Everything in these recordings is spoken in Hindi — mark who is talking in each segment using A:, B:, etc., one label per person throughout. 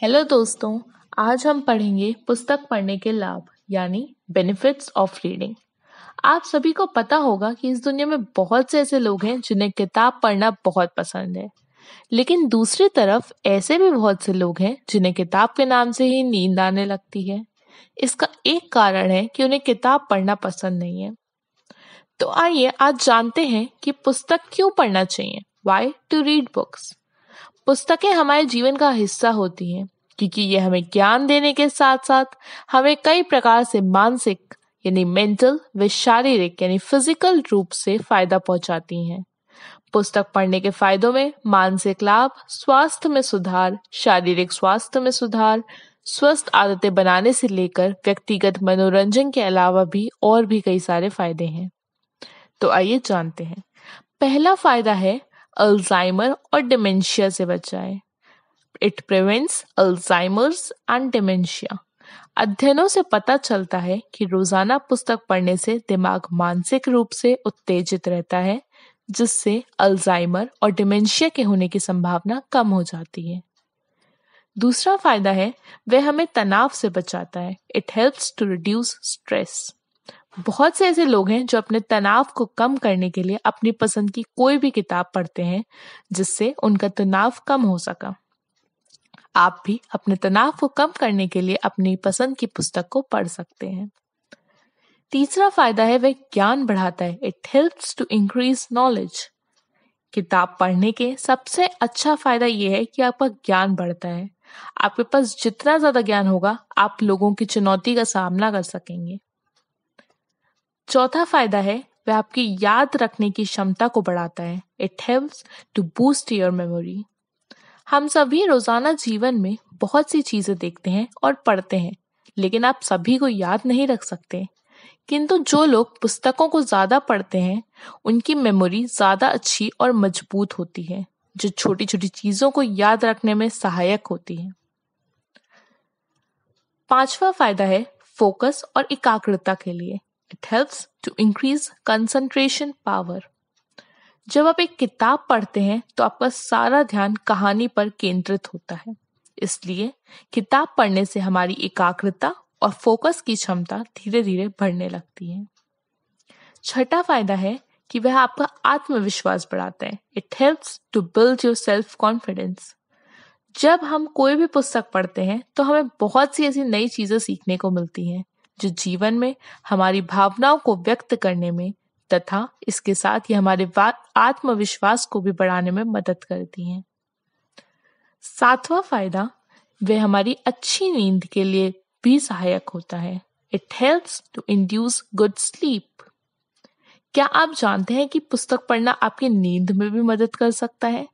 A: हेलो दोस्तों आज हम पढ़ेंगे पुस्तक पढ़ने के लाभ यानी बेनिफिट्स ऑफ रीडिंग आप सभी को पता होगा कि इस दुनिया में बहुत से ऐसे लोग हैं जिन्हें किताब पढ़ना बहुत पसंद है लेकिन दूसरी तरफ ऐसे भी बहुत से लोग हैं जिन्हें किताब के नाम से ही नींद आने लगती है इसका एक कारण है कि उन्हें किताब पढ़ना पसंद नहीं है तो आइए आज जानते हैं कि पुस्तक क्यों पढ़ना चाहिए वाई टू रीड बुक्स पुस्तकें हमारे जीवन का हिस्सा होती हैं क्योंकि ये हमें ज्ञान देने के साथ साथ हमें कई प्रकार से मानसिक यानी मेंटल व शारीरिक यानी फिजिकल रूप से फायदा पहुंचाती हैं पुस्तक पढ़ने के फायदों में मानसिक लाभ स्वास्थ्य में सुधार शारीरिक स्वास्थ्य में सुधार स्वस्थ आदतें बनाने से लेकर व्यक्तिगत मनोरंजन के अलावा भी और भी कई सारे फायदे हैं तो आइए जानते हैं पहला फायदा है अल्जाइमर और डिमेंशिया से बचाए it prevents Alzheimer's and dementia अध्ययनों से पता चलता है कि रोजाना पुस्तक पढ़ने से दिमाग मानसिक रूप से उत्तेजित रहता है जिससे अल्जाइमर और डिमेंशिया के होने की संभावना कम हो जाती है दूसरा फायदा है वह हमें तनाव से बचाता है it helps to reduce stress बहुत से ऐसे लोग हैं जो अपने तनाव को कम करने के लिए अपनी पसंद की कोई भी किताब पढ़ते हैं जिससे उनका तनाव कम हो सका आप भी अपने तनाव को कम करने के लिए अपनी पसंद की पुस्तक को पढ़ सकते हैं तीसरा फायदा है वह ज्ञान बढ़ाता है it helps to increase knowledge किताब पढ़ने के सबसे अच्छा फायदा यह है कि आपका ज्ञान बढ़ता है आपके पास जितना ज्यादा ज्ञान होगा आप लोगों की चुनौती का सामना कर सकेंगे चौथा फायदा है वह आपकी याद रखने की क्षमता को बढ़ाता है it helps to boost your memory हम सभी रोजाना जीवन में बहुत सी चीजें देखते हैं और पढ़ते हैं लेकिन आप सभी को याद नहीं रख सकते किंतु जो लोग पुस्तकों को ज्यादा पढ़ते हैं उनकी मेमोरी ज्यादा अच्छी और मजबूत होती है जो छोटी छोटी चीजों को याद रखने में सहायक होती है पांचवा फायदा है फोकस और एकाग्रता के लिए it helps to increase concentration power जब आप एक किताब पढ़ते हैं तो आपका सारा ध्यान कहानी पर केंद्रित होता है इसलिए किताब पढ़ने से हमारी एकाग्रता और फोकस की क्षमता धीरे धीरे बढ़ने लगती है छठा फायदा है कि वह आपका आत्मविश्वास बढ़ाता है it helps to build your self confidence जब हम कोई भी पुस्तक पढ़ते हैं तो हमें बहुत सी ऐसी नई चीजें सीखने को मिलती हैं जो जीवन में हमारी भावनाओं को व्यक्त करने में तथा इसके साथ ही हमारे आत्मविश्वास को भी बढ़ाने में मदद करती हैं सातवां फायदा वे हमारी अच्छी नींद के लिए भी सहायक होता है it helps to induce good sleep क्या आप जानते हैं कि पुस्तक पढ़ना आपकी नींद में भी मदद कर सकता है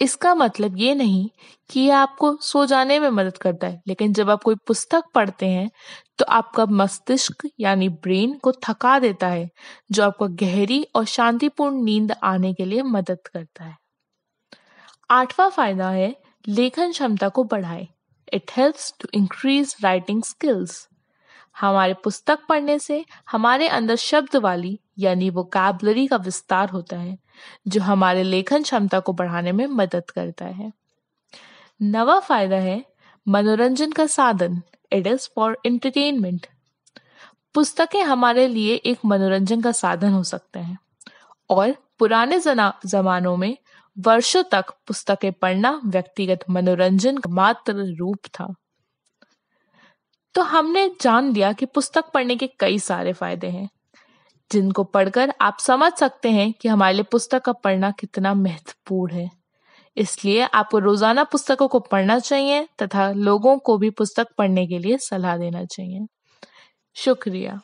A: इसका मतलब ये नहीं कि ये आपको सो जाने में मदद करता है लेकिन जब आप कोई पुस्तक पढ़ते हैं तो आपका मस्तिष्क यानी ब्रेन को थका देता है जो आपको गहरी और शांतिपूर्ण नींद आने के लिए मदद करता है आठवां फायदा है लेखन क्षमता को बढ़ाए it helps to increase writing skills हमारे पुस्तक पढ़ने से हमारे अंदर शब्द वाली यानी वो कैबलरी का विस्तार होता है जो हमारे लेखन क्षमता को बढ़ाने में मदद करता है नवा फायदा है मनोरंजन का साधन इट इज फॉर एंटरटेनमेंट पुस्तकें हमारे लिए एक मनोरंजन का साधन हो सकते हैं और पुराने जमानों में वर्षों तक पुस्तकें पढ़ना व्यक्तिगत मनोरंजन का मात्र रूप था तो हमने जान लिया कि पुस्तक पढ़ने के कई सारे फायदे हैं जिनको पढ़कर आप समझ सकते हैं कि हमारे लिए पुस्तक का पढ़ना कितना महत्वपूर्ण है इसलिए आपको रोजाना पुस्तकों को पढ़ना चाहिए तथा लोगों को भी पुस्तक पढ़ने के लिए सलाह देना चाहिए शुक्रिया